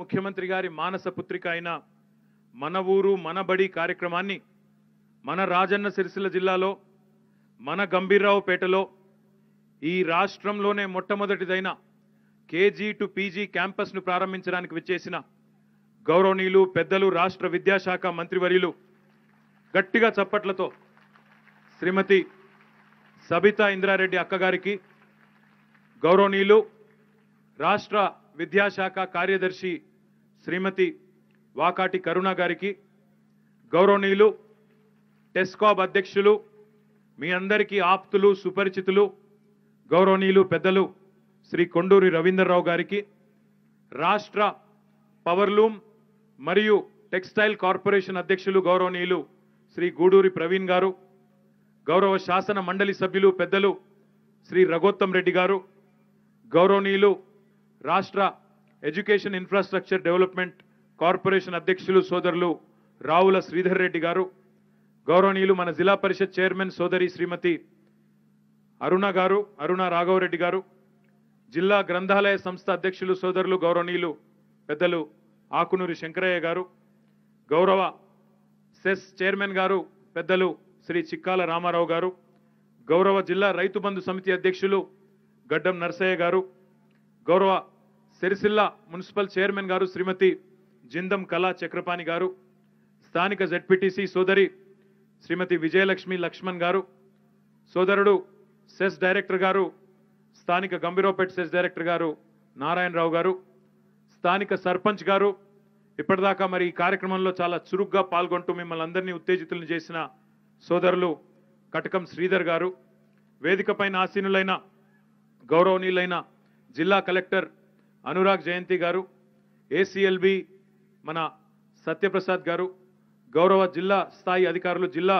ముఖ్యమంత్రి గారి మానస పుత్రిక అయిన మన ఊరు మన బడి కార్యక్రమాన్ని మన రాజన్న సిరిసిల్ల జిల్లాలో మన గంభీరావుపేటలో ఈ రాష్ట్రంలోనే మొట్టమొదటిదైన కేజీ టు పీజీ క్యాంపస్ను ప్రారంభించడానికి విచ్చేసిన గౌరవనీయులు పెద్దలు రాష్ట్ర విద్యాశాఖ మంత్రివర్యులు గట్టిగా చప్పట్లతో శ్రీమతి సబితా ఇంద్రారెడ్డి అక్కగారికి గౌరవనీయులు రాష్ట్ర విద్యాశాఖ కార్యదర్శి శ్రీమతి వాకాటి కరుణ గారికి గౌరవనీయులు టెస్కాబ్ అధ్యక్షులు మీ అందరికీ ఆప్తులు సుపరిచితులు గౌరవనీయులు పెద్దలు శ్రీ కొండూరి రవీంద్రరావు గారికి రాష్ట్ర పవర్లూమ్ మరియు టెక్స్టైల్ కార్పొరేషన్ అధ్యక్షులు గౌరవనీయులు శ్రీ గూడూరి ప్రవీణ్ గారు గౌరవ శాసన మండలి సభ్యులు పెద్దలు శ్రీ రఘోత్తం రెడ్డి గారు గౌరవనీయులు రాష్ట్ర ఎడ్యుకేషన్ ఇన్ఫ్రాస్ట్రక్చర్ డెవలప్మెంట్ కార్పొరేషన్ అధ్యక్షులు సోదరులు రావుల శ్రీధర్ రెడ్డి గారు గౌరవనీయులు మన జిల్లా పరిషత్ చైర్మన్ సోదరి శ్రీమతి అరుణ గారు అరుణ రాఘవరెడ్డి గారు జిల్లా గ్రంథాలయ సంస్థ అధ్యక్షులు సోదరులు గౌరవనీయులు పెద్దలు ఆకునూరి శంకరయ్య గారు గౌరవ సెస్ చైర్మన్ గారు పెద్దలు శ్రీ చిక్కాల రామారావు గారు గౌరవ జిల్లా రైతు బంధు సమితి అధ్యక్షులు గడ్డం నర్సయ్య గారు గౌరవ సిరిసిల్ల మున్సిపల్ చైర్మన్ గారు శ్రీమతి జిందం కళా చక్రపాణి గారు స్థానిక జడ్పీటీసీ సోదరి శ్రీమతి విజయలక్ష్మి లక్ష్మణ్ గారు సోదరుడు సెస్ డైరెక్టర్ గారు స్థానిక గంభీరోపేట్ సెస్ డైరెక్టర్ గారు నారాయణరావు గారు స్థానిక సర్పంచ్ గారు ఇప్పటిదాకా మరి ఈ కార్యక్రమంలో చాలా చురుగ్గా పాల్గొంటూ మిమ్మల్ని అందరినీ ఉత్తేజితులను చేసిన సోదరులు కటకం శ్రీధర్ గారు వేదికపైన ఆసీనులైన గౌరవనీయులైన జిల్లా కలెక్టర్ అనురాగ్ జయంతి గారు ఏసీఎల్బి మన సత్యప్రసాద్ గారు గౌరవ జిల్లా స్థాయి అధికారులు జిల్లా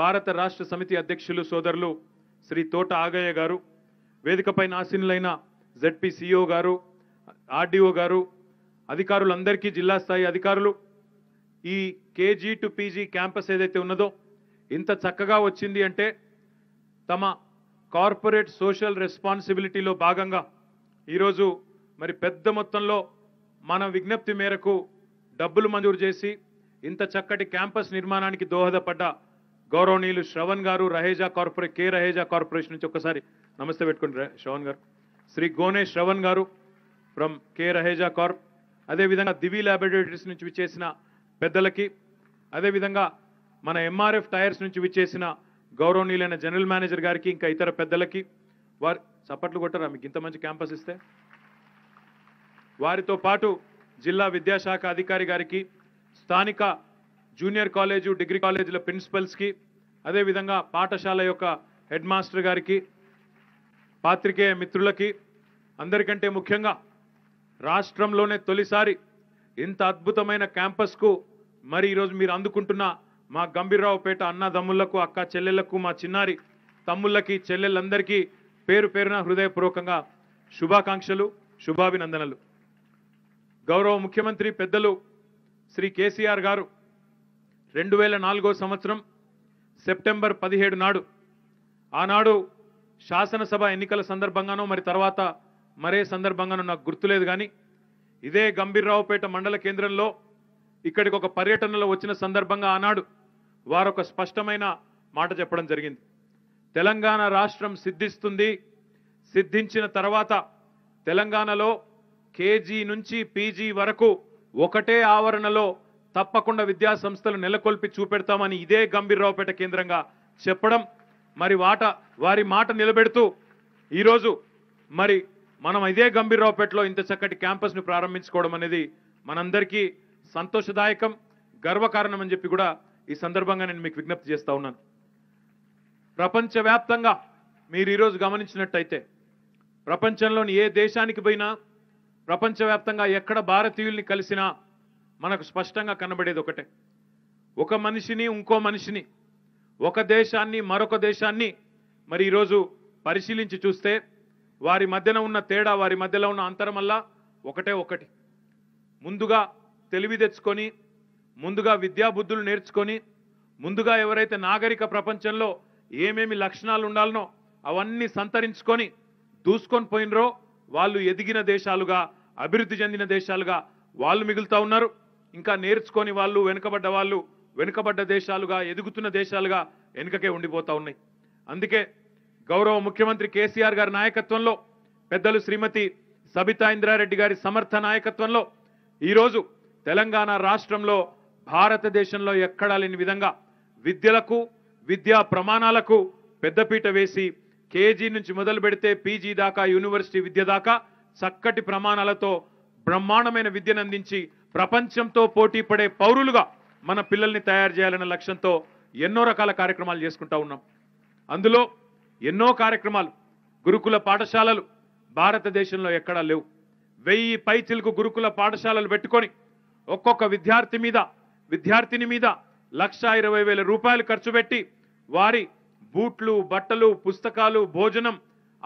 భారత రాష్ట్ర సమితి అధ్యక్షులు సోదరులు శ్రీ తోట ఆగయ్య గారు వేదికపై ఆసీనులైన జెడ్పీ e గారు ఆర్డీఓ గారు అధికారులందరికీ జిల్లా స్థాయి అధికారులు ఈ కేజీ టు పీజీ క్యాంపస్ ఏదైతే ఉన్నదో ఇంత చక్కగా వచ్చింది అంటే తమ కార్పొరేట్ సోషల్ రెస్పాన్సిబిలిటీలో భాగంగా ఈరోజు మరి పెద్ద మొత్తంలో మన విజ్ఞప్తి మేరకు డబ్బులు మంజూరు చేసి ఇంత చక్కటి క్యాంపస్ నిర్మాణానికి దోహదపడ్డ గౌరవనీయులు శ్రవణ్ గారు Raheja corporate K Raheja corporation నుంచి ఒకసారి నమస్తే పెట్టుకోండి శ్రవణ్ గారు శ్రీ గోనే శ్రవణ్ గారు ఫ్రమ్ కే రహేజా కార్ప్ అదేవిధంగా దివి ల్యాబొరేటరీస్ నుంచి విచ్చేసిన పెద్దలకి అదేవిధంగా మన ఎంఆర్ఎఫ్ టైర్స్ నుంచి విచ్చేసిన గౌరవనీయులైన జనరల్ మేనేజర్ గారికి ఇంకా ఇతర పెద్దలకి వారు చప్పట్లు కొట్టరా మీకు ఇంత మంచి క్యాంపస్ ఇస్తే వారితో పాటు జిల్లా విద్యాశాఖ అధికారి గారికి స్థానిక జూనియర్ కాలేజు డిగ్రీ కాలేజీల ప్రిన్సిపల్స్కి అదేవిధంగా పాఠశాల యొక్క హెడ్ మాస్టర్ గారికి పాత్రికేయ మిత్రులకి అందరికంటే ముఖ్యంగా రాష్ట్రంలోనే తొలిసారి ఇంత అద్భుతమైన క్యాంపస్కు మరి ఈరోజు మీరు అందుకుంటున్న మా గంభీరరావుపేట అన్నదమ్ములకు అక్క చెల్లెళ్లకు మా చిన్నారి తమ్ముళ్ళకి చెల్లెళ్ళందరికీ పేరు పేరున హృదయపూర్వకంగా శుభాకాంక్షలు శుభాభినందనలు గౌరవ ముఖ్యమంత్రి పెద్దలు శ్రీ కేసీఆర్ గారు రెండు వేల నాలుగో సంవత్సరం సెప్టెంబర్ పదిహేడు నాడు ఆనాడు శాసనసభ ఎన్నికల సందర్భంగానో మరి తర్వాత మరే సందర్భంగానో నాకు గుర్తులేదు కానీ ఇదే గంభీర్రావుపేట మండల కేంద్రంలో ఇక్కడికి ఒక పర్యటనలో వచ్చిన సందర్భంగా ఆనాడు వారొక స్పష్టమైన మాట చెప్పడం జరిగింది తెలంగాణ రాష్ట్రం సిద్ధిస్తుంది సిద్ధించిన తర్వాత తెలంగాణలో కేజీ నుంచి పీజీ వరకు ఒకటే ఆవరణలో తప్పకుండా విద్యా సంస్థలు నెలకొల్పి చూపెడతామని ఇదే గంభీర్రావుపేట కేంద్రంగా చెప్పడం మరి వాట వారి మాట నిలబెడుతూ ఈరోజు మరి మనం ఇదే గంభీర్రావుపేటలో ఇంత చక్కటి క్యాంపస్ను ప్రారంభించుకోవడం అనేది మనందరికీ సంతోషదాయకం గర్వకారణం అని చెప్పి కూడా ఈ సందర్భంగా నేను మీకు విజ్ఞప్తి చేస్తూ ఉన్నాను ప్రపంచవ్యాప్తంగా మీరు ఈరోజు గమనించినట్టయితే ప్రపంచంలోని ఏ దేశానికి పోయినా ప్రపంచవ్యాప్తంగా ఎక్కడ భారతీయుల్ని కలిసినా మనకు స్పష్టంగా కనబడేది ఒకటే ఒక మనిషిని ఇంకో మనిషిని ఒక దేశాన్ని మరొక దేశాన్ని మరి ఈరోజు పరిశీలించి చూస్తే వారి మధ్యన ఉన్న తేడా వారి మధ్యలో ఉన్న అంతరమల్లా ఒకటే ఒకటి ముందుగా తెలివి తెచ్చుకొని ముందుగా విద్యాబుద్ధులు నేర్చుకొని ముందుగా ఎవరైతే నాగరిక ప్రపంచంలో ఏమేమి లక్షణాలు ఉండాలనో అవన్నీ సంతరించుకొని దూసుకొని పోయినరో వాళ్ళు ఎదిగిన దేశాలుగా అభివృద్ధి చెందిన దేశాలుగా వాళ్ళు మిగులుతూ ఉన్నారు ఇంకా నేర్చుకొని వాళ్ళు వెనుకబడ్డ వాళ్ళు వెనుకబడ్డ దేశాలుగా ఎదుగుతున్న దేశాలుగా వెనుకకే ఉండిపోతూ ఉన్నాయి అందుకే గౌరవ ముఖ్యమంత్రి కేసీఆర్ గారి నాయకత్వంలో పెద్దలు శ్రీమతి సబితా ఇంద్రారెడ్డి గారి సమర్థ నాయకత్వంలో ఈరోజు తెలంగాణ రాష్ట్రంలో భారతదేశంలో ఎక్కడా లేని విధంగా విద్యలకు విద్యా ప్రమాణాలకు పెద్దపీట వేసి కేజీ నుంచి మొదలు పెడితే పీజీ దాకా యూనివర్సిటీ విద్య దాకా చక్కటి ప్రమాణాలతో బ్రహ్మాండమైన విద్యను అందించి ప్రపంచంతో పోటీ పడే పౌరులుగా మన పిల్లల్ని తయారు చేయాలనే లక్ష్యంతో ఎన్నో రకాల కార్యక్రమాలు చేసుకుంటా ఉన్నాం అందులో ఎన్నో కార్యక్రమాలు గురుకుల పాఠశాలలు భారతదేశంలో ఎక్కడా లేవు వెయ్యి పై చిలుకు గురుకుల పాఠశాలలు పెట్టుకొని ఒక్కొక్క విద్యార్థి మీద విద్యార్థిని మీద లక్ష ఇరవై వేల రూపాయలు ఖర్చు పెట్టి వారి బూట్లు బట్టలు పుస్తకాలు భోజనం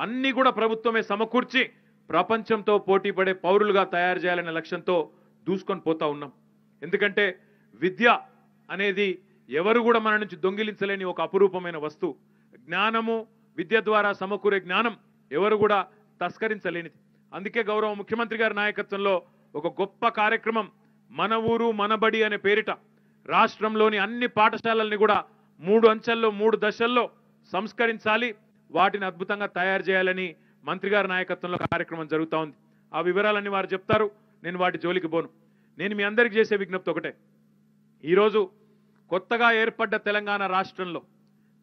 అన్నీ కూడా ప్రభుత్వమే సమకూర్చి ప్రపంచంతో పోటీపడే పౌరులుగా తయారు చేయాలనే లక్ష్యంతో దూసుకొని పోతా ఉన్నాం ఎందుకంటే విద్య అనేది ఎవరు కూడా మన నుంచి దొంగిలించలేని ఒక అపురూపమైన వస్తువు జ్ఞానము విద్య ద్వారా సమకూరే జ్ఞానం ఎవరు కూడా తస్కరించలేనిది అందుకే గౌరవ ముఖ్యమంత్రి గారి నాయకత్వంలో ఒక గొప్ప కార్యక్రమం మన ఊరు మనబడి అనే పేరిట రాష్ట్రంలోని అన్ని పాఠశాలల్ని కూడా మూడు అంచెల్లో మూడు దశల్లో సంస్కరించాలి వాటిని అద్భుతంగా తయారు చేయాలని మంత్రి గారి నాయకత్వంలో కార్యక్రమం జరుగుతూ ఉంది ఆ వివరాలన్నీ వారు చెప్తారు నేను వాటి జోలికి పోను నేను మీ అందరికి చేసే విజ్ఞప్తి ఒకటే ఈరోజు కొత్తగా ఏర్పడ్డ తెలంగాణ రాష్ట్రంలో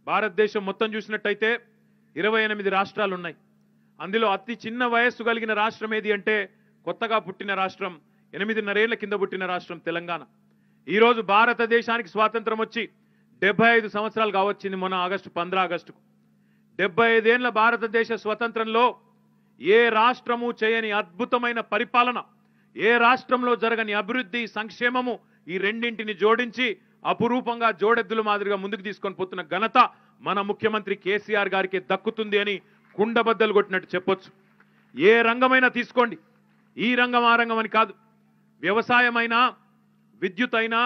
భారతదేశం మొత్తం చూసినట్టయితే ఇరవై ఎనిమిది రాష్ట్రాలు ఉన్నాయి అందులో అతి చిన్న వయస్సు కలిగిన రాష్ట్రం ఏది అంటే కొత్తగా పుట్టిన రాష్ట్రం ఎనిమిదిన్నరేళ్ల కింద పుట్టిన రాష్ట్రం తెలంగాణ ఈరోజు భారతదేశానికి స్వాతంత్రం వచ్చి డెబ్బై ఐదు సంవత్సరాలు కావచ్చింది మొన్న ఆగస్టు పంద్రా ఆగస్టుకు డెబ్బై ఐదేళ్ల భారతదేశ స్వతంత్రంలో ఏ రాష్ట్రము చేయని అద్భుతమైన పరిపాలన ఏ రాష్ట్రంలో జరగని అభివృద్ధి సంక్షేమము ఈ రెండింటిని జోడించి అపురూపంగా జోడెద్దుల మాదిరిగా ముందుకు తీసుకొని పోతున్న ఘనత మన ముఖ్యమంత్రి కేసీఆర్ గారికి దక్కుతుంది అని కుండబద్దలు కొట్టినట్టు చెప్పొచ్చు ఏ రంగమైనా తీసుకోండి ఈ రంగం ఆ రంగం అని కాదు వ్యవసాయమైనా విద్యుత్ అయినా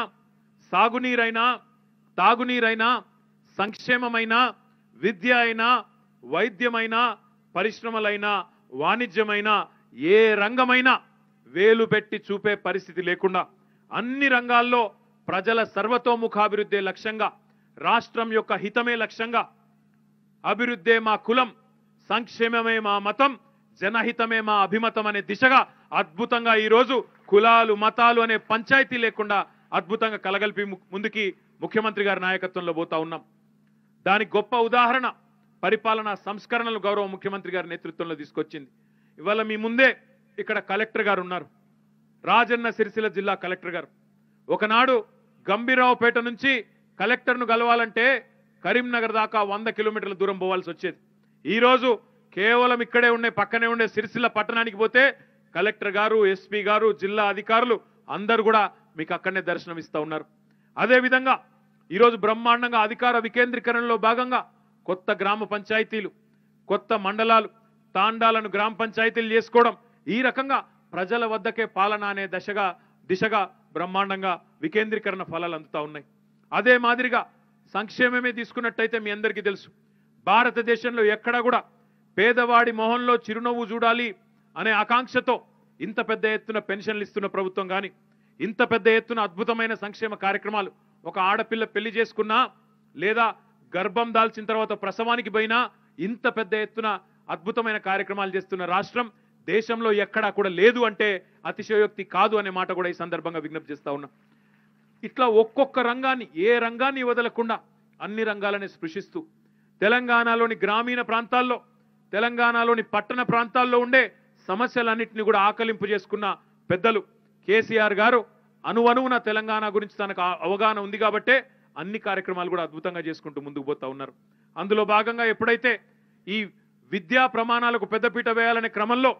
సాగునీరైనా తాగునీరైనా సంక్షేమమైనా విద్య అయినా వైద్యమైనా పరిశ్రమలైనా వాణిజ్యమైనా ఏ రంగమైనా వేలు పెట్టి చూపే పరిస్థితి లేకుండా అన్ని రంగాల్లో ప్రజల సర్వతోముఖాభివృద్ధే లక్ష్యంగా రాష్ట్రం యొక్క హితమే లక్ష్యంగా అభివృద్ధే మా కులం సంక్షేమమే మా మతం జనహితమే మా అభిమతం అనే దిశగా అద్భుతంగా ఈరోజు కులాలు మతాలు అనే పంచాయతీ లేకుండా అద్భుతంగా కలగల్పి ముందుకి ముఖ్యమంత్రి గారి నాయకత్వంలో పోతా ఉన్నాం దానికి గొప్ప ఉదాహరణ పరిపాలనా సంస్కరణలు గౌరవ ముఖ్యమంత్రి గారి నేతృత్వంలో తీసుకొచ్చింది ఇవాళ మీ ముందే ఇక్కడ కలెక్టర్ గారు ఉన్నారు రాజన్న సిరిసిల్ల జిల్లా కలెక్టర్ గారు ఒకనాడు గంభీరావుపేట నుంచి కలెక్టర్ను కలవాలంటే కరీంనగర్ దాకా వంద కిలోమీటర్ల దూరం పోవాల్సి వచ్చేది ఈరోజు కేవలం ఇక్కడే ఉండే పక్కనే ఉండే సిరిసిల్ల పట్టణానికి పోతే కలెక్టర్ గారు ఎస్పీ గారు జిల్లా అధికారులు అందరూ కూడా మీకు అక్కడనే దర్శనం ఉన్నారు అదేవిధంగా ఈరోజు బ్రహ్మాండంగా అధికార వికేంద్రీకరణలో భాగంగా కొత్త గ్రామ పంచాయతీలు కొత్త మండలాలు తాండాలను గ్రామ పంచాయతీలు చేసుకోవడం ఈ రకంగా ప్రజల వద్దకే పాలన అనే దశగా దిశగా బ్రహ్మాండంగా వికేంద్రీకరణ ఫలాలు అందుతూ ఉన్నాయి అదే మాదిరిగా సంక్షేమమే తీసుకున్నట్టయితే మీ అందరికీ తెలుసు భారతదేశంలో ఎక్కడా కూడా పేదవాడి మొహంలో చిరునవ్వు చూడాలి అనే ఆకాంక్షతో ఇంత పెద్ద ఎత్తున పెన్షన్లు ఇస్తున్న ప్రభుత్వం కానీ ఇంత పెద్ద ఎత్తున అద్భుతమైన సంక్షేమ కార్యక్రమాలు ఒక ఆడపిల్ల పెళ్లి చేసుకున్నా లేదా గర్భం దాల్చిన తర్వాత ప్రసవానికి పోయినా ఇంత పెద్ద ఎత్తున అద్భుతమైన కార్యక్రమాలు చేస్తున్న రాష్ట్రం దేశంలో ఎక్కడా కూడా లేదు అంటే అతిశయోక్తి కాదు అనే మాట కూడా ఈ సందర్భంగా విజ్ఞప్తి చేస్తా ఉన్నా ఇట్లా ఒక్కొక్క రంగాన్ని ఏ రంగాన్ని వదలకుండా అన్ని రంగాలని స్పృశిస్తూ తెలంగాణలోని గ్రామీణ ప్రాంతాల్లో తెలంగాణలోని పట్టణ ప్రాంతాల్లో ఉండే సమస్యలన్నింటినీ కూడా ఆకలింపు చేసుకున్న పెద్దలు కేసీఆర్ గారు అనువనువున తెలంగాణ గురించి తనకు అవగాహన ఉంది కాబట్టే అన్ని కార్యక్రమాలు కూడా అద్భుతంగా చేసుకుంటూ ముందుకు పోతా ఉన్నారు అందులో భాగంగా ఎప్పుడైతే ఈ విద్యా ప్రమాణాలకు పెద్దపీట వేయాలనే క్రమంలో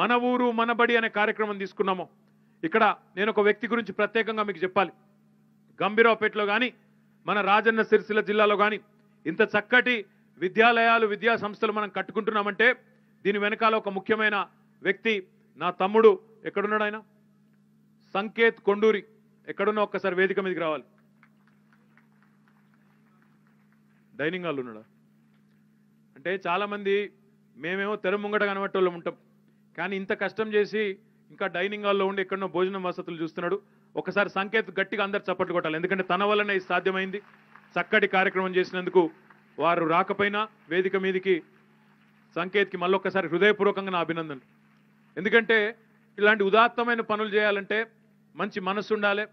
మన ఊరు మనబడి అనే కార్యక్రమం తీసుకున్నాము ఇక్కడ నేను ఒక వ్యక్తి గురించి ప్రత్యేకంగా మీకు చెప్పాలి గంభీరావుపేటలో కానీ మన రాజన్న సిరిసిల్ల జిల్లాలో కానీ ఇంత చక్కటి విద్యాలయాలు విద్యా సంస్థలు మనం కట్టుకుంటున్నామంటే దీని వెనకాల ఒక ముఖ్యమైన వ్యక్తి నా తమ్ముడు ఎక్కడున్నాడు ఆయన సంకేత్ కొండూరి ఎక్కడున్నా ఒక్కసారి వేదిక మీదకి రావాలి డైనింగ్ హాల్ ఉన్నాడా అంటే చాలామంది మేమేమో తెర ముంగట కనబట్టేళ్ళం ఉంటాం కానీ ఇంత కష్టం చేసి ఇంకా డైనింగ్ హాల్లో ఉండి ఎక్కడో భోజనం వసతులు చూస్తున్నాడు ఒకసారి సంకేత్ గట్టిగా అందరు చప్పట్లు కొట్టాలి ఎందుకంటే తన వల్లనే ఇది సాధ్యమైంది చక్కటి కార్యక్రమం చేసినందుకు వారు రాకపోయినా వేదిక మీదికి సంకేత్కి మళ్ళొక్కసారి హృదయపూర్వకంగా నా అభినందనలు ఎందుకంటే ఇలాంటి ఉదాత్తమైన పనులు చేయాలంటే మంచి మనసు ఉండాలి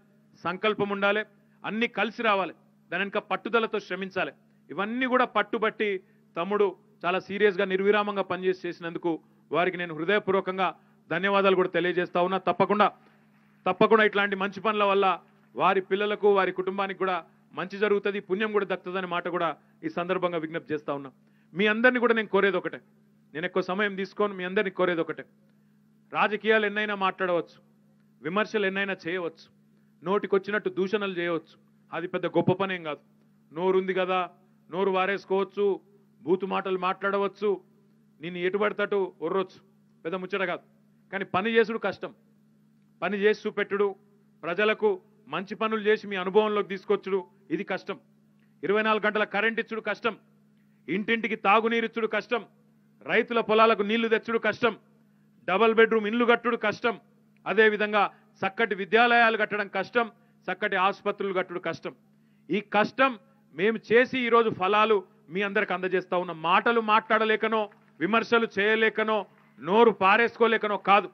సంకల్పం ఉండాలి అన్నీ కలిసి రావాలి దాని వెనుక పట్టుదలతో శ్రమించాలి ఇవన్నీ కూడా పట్టుబట్టి తమ్ముడు చాలా సీరియస్గా నిర్విరామంగా పనిచేసి చేసినందుకు వారికి నేను హృదయపూర్వకంగా ధన్యవాదాలు కూడా తెలియజేస్తా ఉన్నా తప్పకుండా తప్పకుండా ఇట్లాంటి మంచి పనుల వల్ల వారి పిల్లలకు వారి కుటుంబానికి కూడా మంచి జరుగుతుంది పుణ్యం కూడా దక్కుతుందనే మాట కూడా ఈ సందర్భంగా విజ్ఞప్తి చేస్తా ఉన్నా మీ అందరినీ కూడా నేను కోరేది ఒకటే నేను ఎక్కువ సమయం తీసుకొని మీ అందరినీ కోరేది ఒకటే రాజకీయాలు ఎన్నైనా మాట్లాడవచ్చు విమర్శలు ఎన్నైనా చేయవచ్చు నోటికొచ్చినట్టు దూషణలు చేయవచ్చు అది పెద్ద గొప్ప పనేం కాదు నోరుంది కదా నోరు వారేసుకోవచ్చు బూతు మాటలు మాట్లాడవచ్చు నిన్ను ఎటుబడతటు ఉర్రొచ్చు పెద్ద ముచ్చట కాదు కానీ పని చేసుడు కష్టం పని చేసి చూపెట్టుడు ప్రజలకు మంచి పనులు చేసి మీ అనుభవంలోకి తీసుకొచ్చుడు ఇది కష్టం ఇరవై గంటల కరెంట్ ఇచ్చుడు కష్టం ఇంటింటికి తాగునీరు ఇచ్చుడు కష్టం రైతుల పొలాలకు నీళ్లు తెచ్చుడు కష్టం డబల్ బెడ్రూమ్ ఇల్లు కట్టుడు కష్టం అదేవిధంగా చక్కటి విద్యాలయాలు కట్టడం కష్టం చక్కటి ఆసుపత్రులు కట్టడం కష్టం ఈ కష్టం మేము చేసి ఈరోజు ఫలాలు మీ అందరికి అందజేస్తా ఉన్న మాటలు మాట్లాడలేకనో విమర్శలు చేయలేకనో నోరు పారేసుకోలేకనో కాదు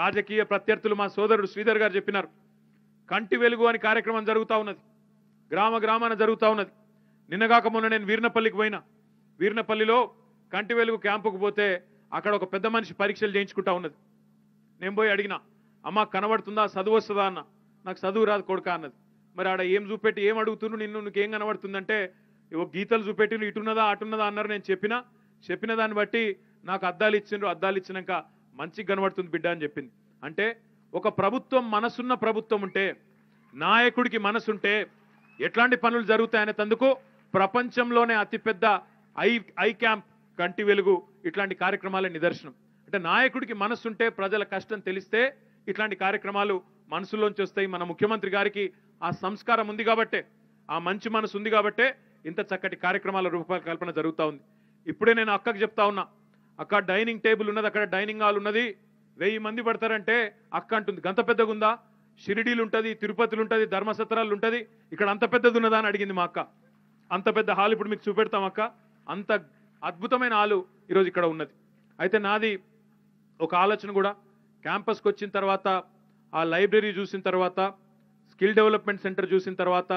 రాజకీయ ప్రత్యర్థులు మా సోదరుడు శ్రీధర్ గారు చెప్పినారు కంటి వెలుగు అని కార్యక్రమం జరుగుతూ ఉన్నది గ్రామ గ్రామాన జరుగుతూ ఉన్నది నిన్నగాక మొన్న నేను వీర్నపల్లికి పోయినా వీర్నపల్లిలో కంటి వెలుగు క్యాంపుకు పోతే అక్కడ ఒక పెద్ద మనిషి పరీక్షలు చేయించుకుంటా ఉన్నది నేను పోయి అడిగినా అమ్మ కనబడుతుందా చదువు వస్తుందా అన్న నాకు చదువు రాదు కొడుక అన్నది మరి ఆడ ఏం చూపెట్టి ఏం అడుగుతున్నావు నిన్ను నీకేం కనబడుతుందంటే ఇవో గీతలు చూపెట్టి ఇటున్నదా అటున్నదా అన్నారు నేను చెప్పిన చెప్పిన దాన్ని బట్టి నాకు అద్దాలు ఇచ్చిండ్రు అద్దాలు ఇచ్చినాక మంచిగా కనబడుతుంది బిడ్డ అని చెప్పింది అంటే ఒక ప్రభుత్వం మనసున్న ప్రభుత్వం ఉంటే నాయకుడికి మనసుంటే ఎట్లాంటి పనులు జరుగుతాయనే తందుకు ప్రపంచంలోనే అతిపెద్ద ఐ ఐ క్యాంప్ కంటి వెలుగు ఇట్లాంటి కార్యక్రమాలే నిదర్శనం అంటే నాయకుడికి మనసుంటే ప్రజల కష్టం తెలిస్తే ఇట్లాంటి కార్యక్రమాలు మనసులోంచి వస్తాయి మన ముఖ్యమంత్రి గారికి ఆ సంస్కారం ఉంది కాబట్టే ఆ మంచి మనసు ఉంది కాబట్టే ఇంత చక్కటి కార్యక్రమాల రూపకల్పన జరుగుతూ ఉంది ఇప్పుడే నేను అక్కకు చెప్తా ఉన్నా అక్క డైనింగ్ టేబుల్ ఉన్నది అక్కడ డైనింగ్ హాల్ ఉన్నది వెయ్యి మంది పడతారంటే అక్క అంటుంది గంత పెద్దగా ఉందా షిరిడీలు ఉంటుంది తిరుపతిలు ఉంటుంది ధర్మసత్రాలు ఉంటుంది ఇక్కడ అంత పెద్దది ఉన్నదా అని అడిగింది మా అక్క అంత పెద్ద హాల్ ఇప్పుడు మీకు చూపెడతాం అక్క అంత అద్భుతమైన హాలు ఈరోజు ఇక్కడ ఉన్నది అయితే నాది ఒక ఆలోచన కూడా క్యాంపస్కి వచ్చిన తర్వాత ఆ లైబ్రరీ చూసిన తర్వాత స్కిల్ డెవలప్మెంట్ సెంటర్ చూసిన తర్వాత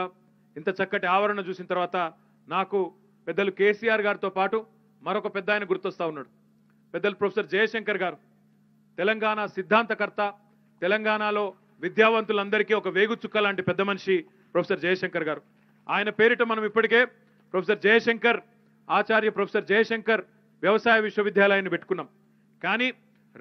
ఇంత చక్కటి ఆవరణ చూసిన తర్వాత నాకు పెద్దలు కేసీఆర్ గారితో పాటు మరొక పెద్ద ఆయన గుర్తొస్తా ఉన్నాడు పెద్దలు ప్రొఫెసర్ జయశంకర్ గారు తెలంగాణ సిద్ధాంతకర్త తెలంగాణలో విద్యావంతులందరికీ ఒక వేగుచుక్క లాంటి పెద్ద మనిషి ప్రొఫెసర్ జయశంకర్ గారు ఆయన పేరిట మనం ఇప్పటికే ప్రొఫెసర్ జయశంకర్ ఆచార్య ప్రొఫెసర్ జయశంకర్ వ్యవసాయ విశ్వవిద్యాలయాన్ని పెట్టుకున్నాం కానీ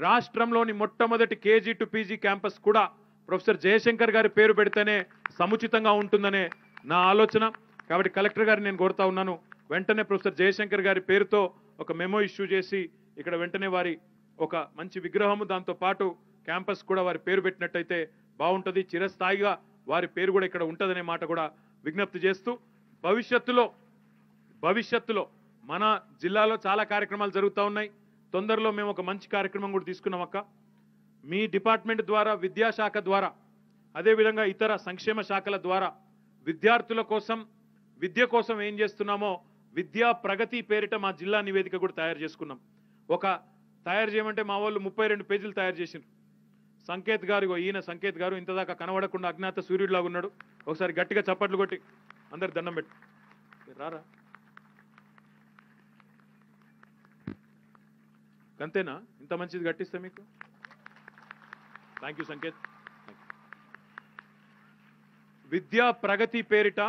రాష్ట్రంలోని మొట్టమొదటి కేజీ టు పీజీ క్యాంపస్ కూడా ప్రొఫెసర్ జయశంకర్ గారి పేరు పెడితేనే సముచితంగా ఉంటుందనే నా ఆలోచన కాబట్టి కలెక్టర్ గారిని నేను కోరుతా ఉన్నాను వెంటనే ప్రొఫెసర్ జయశంకర్ గారి పేరుతో ఒక మెమో ఇష్యూ చేసి ఇక్కడ వెంటనే వారి ఒక మంచి విగ్రహము దాంతో పాటు క్యాంపస్ కూడా వారి పేరు పెట్టినట్టయితే బాగుంటుంది చిరస్థాయిగా వారి పేరు కూడా ఇక్కడ ఉంటుందనే మాట కూడా విజ్ఞప్తి చేస్తూ భవిష్యత్తులో భవిష్యత్తులో మన జిల్లాలో చాలా కార్యక్రమాలు జరుగుతూ ఉన్నాయి తొందరలో మేము ఒక మంచి కార్యక్రమం కూడా తీసుకున్నాం అక్క మీ డిపార్ట్మెంట్ ద్వారా విద్యాశాఖ ద్వారా అదేవిధంగా ఇతర సంక్షేమ శాఖల ద్వారా విద్యార్థుల కోసం విద్య కోసం ఏం చేస్తున్నామో విద్యా ప్రగతి పేరిట మా జిల్లా నివేదిక కూడా తయారు చేసుకున్నాం ఒక తయారు చేయమంటే మా వాళ్ళు ముప్పై రెండు పేజీలు తయారు చేసిండ్రు సంకేత్ గారు ఈయన సంకేత్ గారు ఇంతదాకా కనబడకుండా అజ్ఞాత సూర్యుడిలాగా ఉన్నాడు ఒకసారి గట్టిగా చప్పట్లు కొట్టి అందరు దండం పెట్టు రారా అంతేనా ఇంత మంచిది కట్టిస్తే మీకు థ్యాంక్ యూ సంకేత్ విద్యా ప్రగతి పేరిట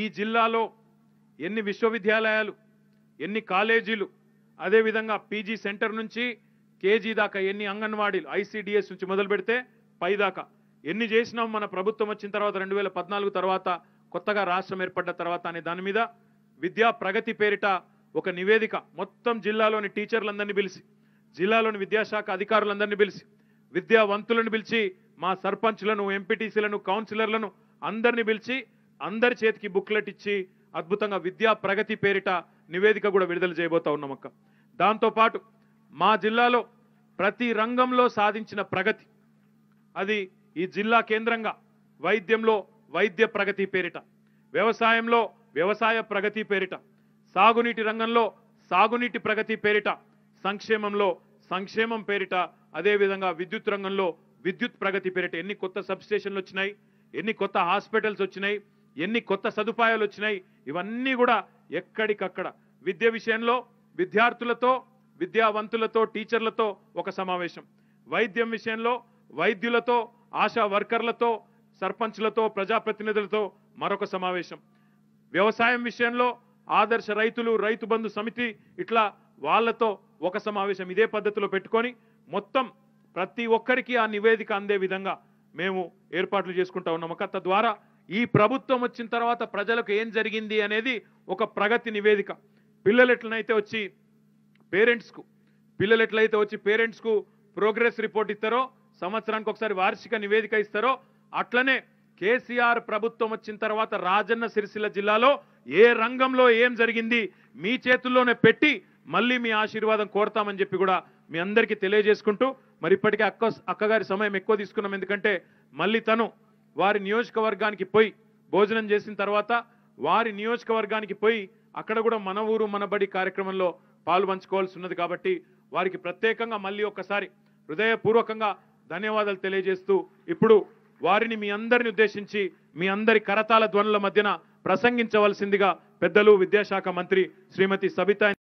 ఈ జిల్లాలో ఎన్ని విశ్వవిద్యాలయాలు ఎన్ని కాలేజీలు అదేవిధంగా పీజీ సెంటర్ నుంచి కేజీ దాకా ఎన్ని అంగన్వాడీలు ఐసీడిఎస్ నుంచి మొదలు పెడితే పైదాకా ఎన్ని చేసినాం మన ప్రభుత్వం వచ్చిన తర్వాత రెండు వేల పద్నాలుగు తర్వాత కొత్తగా రాష్ట్రం ఏర్పడ్డ తర్వాత అనే దాని మీద విద్యా ప్రగతి పేరిట ఒక నివేదిక మొత్తం జిల్లాలోని టీచర్లందరినీ పిలిచి జిల్లాలోని విద్యాశాఖ అధికారులందరినీ పిలిచి విద్యావంతులను పిలిచి మా సర్పంచ్లను ఎంపీటీసీలను కౌన్సిలర్లను అందరినీ పిలిచి అందరి చేతికి బుక్లెట్ ఇచ్చి అద్భుతంగా విద్యా ప్రగతి పేరిట నివేదిక కూడా విడుదల చేయబోతా ఉన్నామక్క దాంతోపాటు మా జిల్లాలో ప్రతి రంగంలో సాధించిన ప్రగతి అది ఈ జిల్లా కేంద్రంగా వైద్యంలో వైద్య ప్రగతి పేరిట వ్యవసాయంలో వ్యవసాయ ప్రగతి పేరిట సాగునీటి రంగంలో సాగునీటి ప్రగతి పేరిట సంక్షేమంలో సంక్షేమం పేరిట అదేవిధంగా విద్యుత్ రంగంలో విద్యుత్ ప్రగతి పేరిట ఎన్ని కొత్త సబ్స్టేషన్లు వచ్చినాయి ఎన్ని కొత్త హాస్పిటల్స్ వచ్చినాయి ఎన్ని కొత్త సదుపాయాలు వచ్చినాయి ఇవన్నీ కూడా ఎక్కడికక్కడ విద్య విషయంలో విద్యార్థులతో విద్యావంతులతో టీచర్లతో ఒక సమావేశం వైద్యం విషయంలో వైద్యులతో ఆశా వర్కర్లతో సర్పంచ్లతో ప్రజాప్రతినిధులతో మరొక సమావేశం వ్యవసాయం విషయంలో ఆదర్శ రైతులు రైతు బంధు సమితి ఇట్లా వాళ్లతో ఒక సమావేశం ఇదే పద్ధతిలో పెట్టుకొని మొత్తం ప్రతి ఒక్కరికి ఆ నివేదిక అందే విధంగా మేము ఏర్పాట్లు చేసుకుంటా ఉన్నాము ద్వారా ఈ ప్రభుత్వం వచ్చిన తర్వాత ప్రజలకు ఏం జరిగింది అనేది ఒక ప్రగతి నివేదిక పిల్లలు ఎట్లనైతే వచ్చి పేరెంట్స్కు పిల్లలు ఎట్లయితే వచ్చి పేరెంట్స్కు ప్రోగ్రెస్ రిపోర్ట్ ఇస్తారో సంవత్సరానికి ఒకసారి వార్షిక నివేదిక ఇస్తారో అట్లనే కేసీఆర్ ప్రభుత్వం వచ్చిన తర్వాత రాజన్న సిరిసిల్ల జిల్లాలో ఏ రంగంలో ఏం జరిగింది మీ చేతుల్లోనే పెట్టి మళ్ళీ మీ ఆశీర్వాదం కోరతామని చెప్పి కూడా మీ అందరికీ తెలియజేసుకుంటూ మరి ఇప్పటికే అక్క అక్కగారి సమయం ఎక్కువ తీసుకున్నాం ఎందుకంటే మళ్ళీ తను వారి నియోజకవర్గానికి పోయి భోజనం చేసిన తర్వాత వారి నియోజకవర్గానికి పోయి అక్కడ కూడా మన ఊరు మనబడి కార్యక్రమంలో పాలు పంచుకోవాల్సి ఉన్నది కాబట్టి వారికి ప్రత్యేకంగా మళ్ళీ ఒక్కసారి హృదయపూర్వకంగా ధన్యవాదాలు తెలియజేస్తూ ఇప్పుడు వారిని మీ అందరిని ఉద్దేశించి మీ అందరి కరతాల ధ్వనుల మధ్యన ప్రసంగించవలసిందిగా పెద్దలు విద్యాశాఖ మంత్రి శ్రీమతి సబితా